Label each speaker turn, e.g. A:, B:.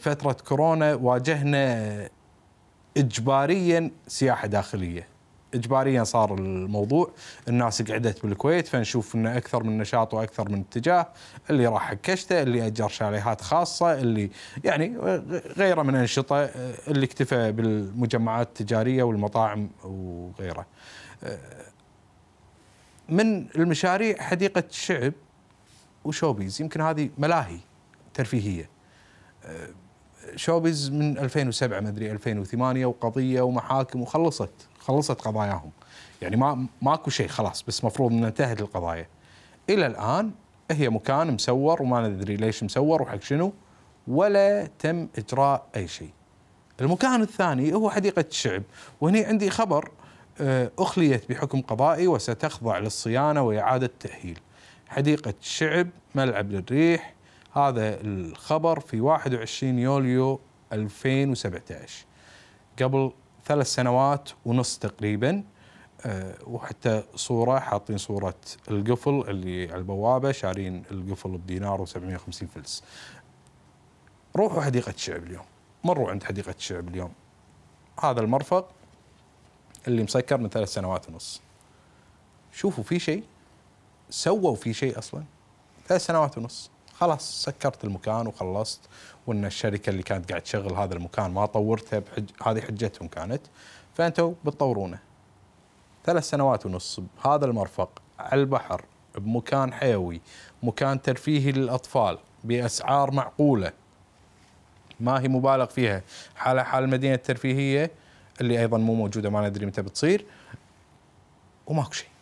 A: فترة كورونا واجهنا إجباريا سياحة داخلية اجباريا صار الموضوع الناس قعدت بالكويت فنشوف ان اكثر من نشاط واكثر من اتجاه اللي راح حق كشته اللي اجر شاليهات خاصه اللي يعني غيره من انشطه اللي اكتفى بالمجمعات التجاريه والمطاعم وغيره من المشاريع حديقه الشعب وشوبيز يمكن هذه ملاهي ترفيهيه شوبز من 2007 مدري 2008 وقضيه ومحاكم وخلصت خلصت قضاياهم يعني ما ماكو شيء خلاص بس مفروض ان انتهت القضايا الى الان هي مكان مسور وما ندري ليش مسور وحق شنو ولا تم اجراء اي شيء المكان الثاني هو حديقه الشعب وهني عندي خبر آه، اخليت بحكم قضائي وستخضع للصيانه واعاده تاهيل حديقه الشعب ملعب للريح هذا الخبر في 21 يوليو 2017 قبل ثلاث سنوات ونص تقريبا آه، وحتى صورة حاطين صورة القفل اللي على البوابة شارين القفل بدينار و750 فلس روحوا حديقة الشعب اليوم مروا عند حديقة الشعب اليوم هذا المرفق اللي مسكر من ثلاث سنوات ونص شوفوا في شيء سووا في شيء أصلا ثلاث سنوات ونص خلاص سكرت المكان وخلصت وان الشركه اللي كانت قاعد تشغل هذا المكان ما طورتها بحج... هذه حجتهم كانت فانتم بتطورونه ثلاث سنوات ونص بهذا المرفق على البحر بمكان حيوي مكان ترفيهي للاطفال باسعار معقوله ما هي مبالغ فيها حال حال المدينه الترفيهيه اللي ايضا مو موجوده ما ندري متى بتصير وماكو شيء